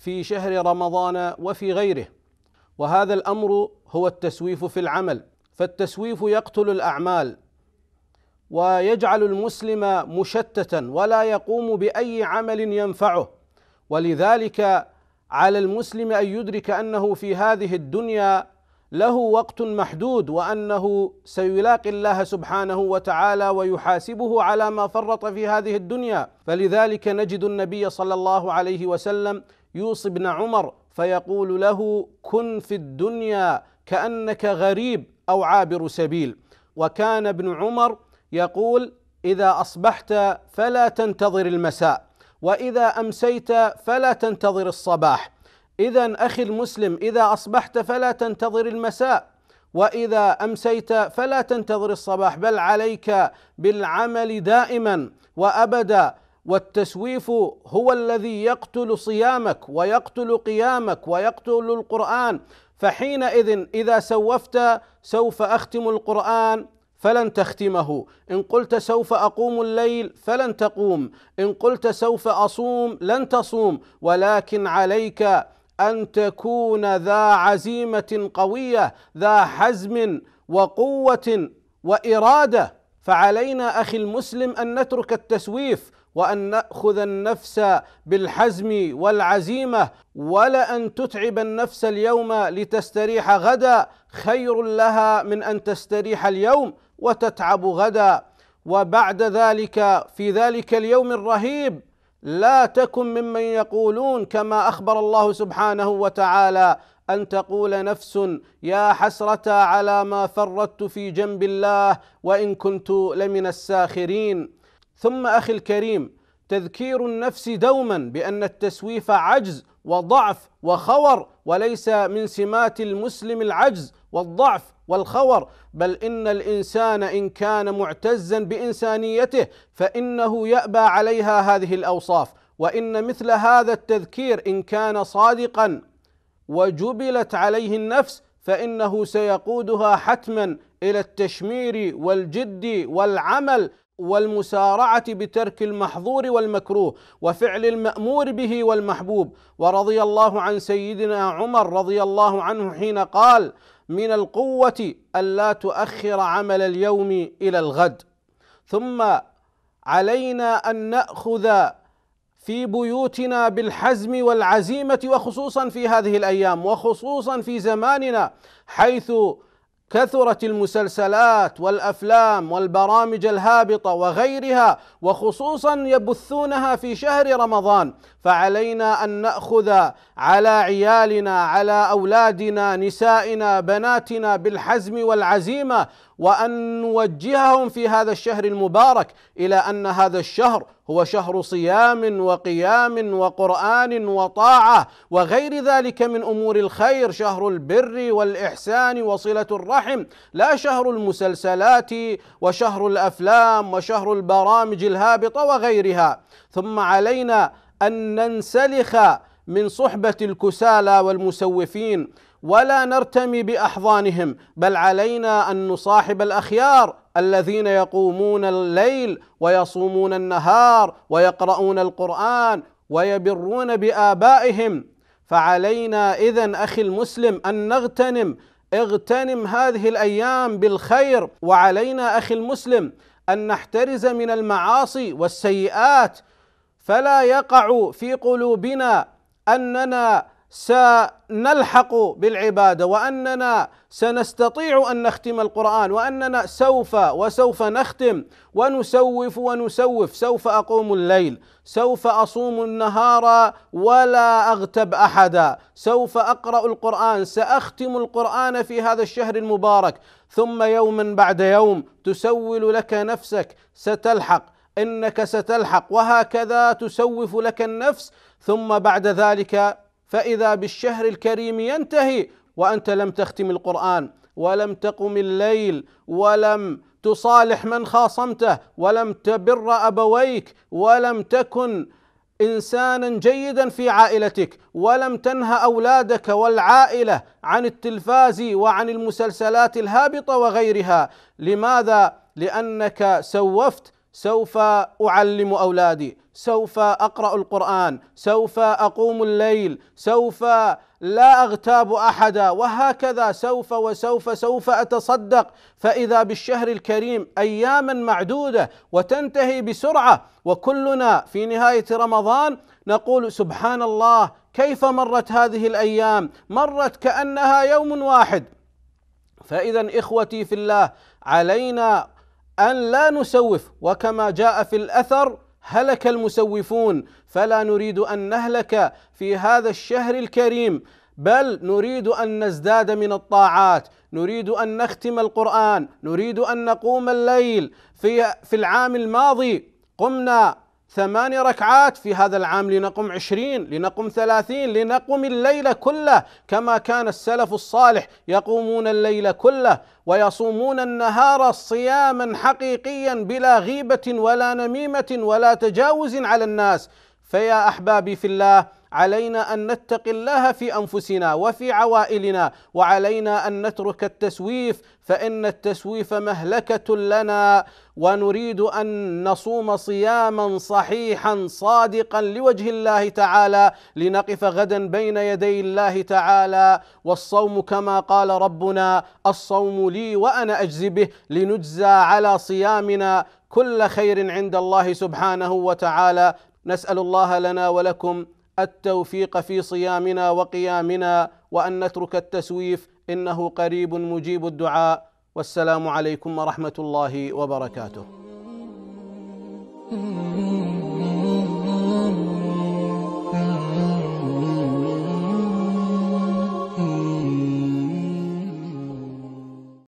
في شهر رمضان وفي غيره وهذا الامر هو التسويف في العمل فالتسويف يقتل الاعمال ويجعل المسلم مشتتا ولا يقوم باي عمل ينفعه ولذلك على المسلم ان يدرك انه في هذه الدنيا له وقت محدود وانه سيلاقي الله سبحانه وتعالى ويحاسبه على ما فرط في هذه الدنيا فلذلك نجد النبي صلى الله عليه وسلم يوصي ابن عمر فيقول له كن في الدنيا كانك غريب او عابر سبيل وكان ابن عمر يقول اذا اصبحت فلا تنتظر المساء واذا امسيت فلا تنتظر الصباح اذا اخي المسلم اذا اصبحت فلا تنتظر المساء واذا امسيت فلا تنتظر الصباح بل عليك بالعمل دائما وابدا والتسويف هو الذي يقتل صيامك ويقتل قيامك ويقتل القران فحينئذ اذا سوفت سوف اختم القران فلن تختمه ان قلت سوف اقوم الليل فلن تقوم ان قلت سوف اصوم لن تصوم ولكن عليك ان تكون ذا عزيمه قويه ذا حزم وقوه واراده فعلينا اخي المسلم ان نترك التسويف وان ناخذ النفس بالحزم والعزيمه ولان تتعب النفس اليوم لتستريح غدا خير لها من ان تستريح اليوم وتتعب غدا وبعد ذلك في ذلك اليوم الرهيب لا تكن ممن يقولون كما اخبر الله سبحانه وتعالى ان تقول نفس يا حسره على ما فرطت في جنب الله وان كنت لمن الساخرين ثم اخي الكريم تذكير النفس دوما بان التسويف عجز وضعف وخور وليس من سمات المسلم العجز والضعف والخور بل ان الانسان ان كان معتزا بانسانيته فانه يابى عليها هذه الاوصاف وان مثل هذا التذكير ان كان صادقا وجبلت عليه النفس فانه سيقودها حتما الى التشمير والجد والعمل والمسارعه بترك المحظور والمكروه وفعل المامور به والمحبوب ورضي الله عن سيدنا عمر رضي الله عنه حين قال من القوه الا تؤخر عمل اليوم الى الغد ثم علينا ان ناخذ في بيوتنا بالحزم والعزيمه وخصوصا في هذه الايام وخصوصا في زماننا حيث كثرت المسلسلات والافلام والبرامج الهابطه وغيرها وخصوصا يبثونها في شهر رمضان فعلينا ان ناخذ على عيالنا على اولادنا نسائنا بناتنا بالحزم والعزيمه وأن نوجههم في هذا الشهر المبارك إلى أن هذا الشهر هو شهر صيام وقيام وقرآن وطاعة وغير ذلك من أمور الخير شهر البر والإحسان وصلة الرحم لا شهر المسلسلات وشهر الأفلام وشهر البرامج الهابطة وغيرها ثم علينا أن ننسلخ من صحبة الكسالى والمسوفين ولا نرتمي باحضانهم بل علينا ان نصاحب الاخيار الذين يقومون الليل ويصومون النهار ويقرؤون القران ويبرون بابائهم فعلينا اذا اخي المسلم ان نغتنم اغتنم هذه الايام بالخير وعلينا اخي المسلم ان نحترز من المعاصي والسيئات فلا يقع في قلوبنا اننا سنلحق بالعباده واننا سنستطيع ان نختم القران واننا سوف وسوف نختم ونسوف ونسوف سوف اقوم الليل سوف اصوم النهار ولا اغتب احدا سوف اقرا القران ساختم القران في هذا الشهر المبارك ثم يوما بعد يوم تسول لك نفسك ستلحق انك ستلحق وهكذا تسوف لك النفس ثم بعد ذلك فإذا بالشهر الكريم ينتهي وأنت لم تختم القرآن ولم تقم الليل ولم تصالح من خاصمته ولم تبر أبويك ولم تكن انسانا جيدا في عائلتك ولم تنهى اولادك والعائله عن التلفاز وعن المسلسلات الهابطه وغيرها لماذا لانك سوفت سوف اعلم اولادي سوف اقرا القران سوف اقوم الليل سوف لا اغتاب احدا وهكذا سوف وسوف سوف اتصدق فاذا بالشهر الكريم اياما معدوده وتنتهي بسرعه وكلنا في نهايه رمضان نقول سبحان الله كيف مرت هذه الايام مرت كانها يوم واحد فاذا اخوتي في الله علينا ان لا نسوف وكما جاء في الاثر هلك المسوفون فلا نريد ان نهلك في هذا الشهر الكريم بل نريد ان نزداد من الطاعات نريد ان نختم القران نريد ان نقوم الليل في في العام الماضي قمنا ثمان ركعات في هذا العام لنقم عشرين لنقم ثلاثين لنقم الليل كله كما كان السلف الصالح يقومون الليل كله ويصومون النهار صياما حقيقيا بلا غيبة ولا نميمة ولا تجاوز على الناس فيا أحبابي في الله علينا ان نتقي الله في انفسنا وفي عوائلنا وعلينا ان نترك التسويف فان التسويف مهلكه لنا ونريد ان نصوم صياما صحيحا صادقا لوجه الله تعالى لنقف غدا بين يدي الله تعالى والصوم كما قال ربنا الصوم لي وانا اجزي به لنجزى على صيامنا كل خير عند الله سبحانه وتعالى نسال الله لنا ولكم التوفيق في صيامنا وقيامنا وان نترك التسويف انه قريب مجيب الدعاء والسلام عليكم ورحمه الله وبركاته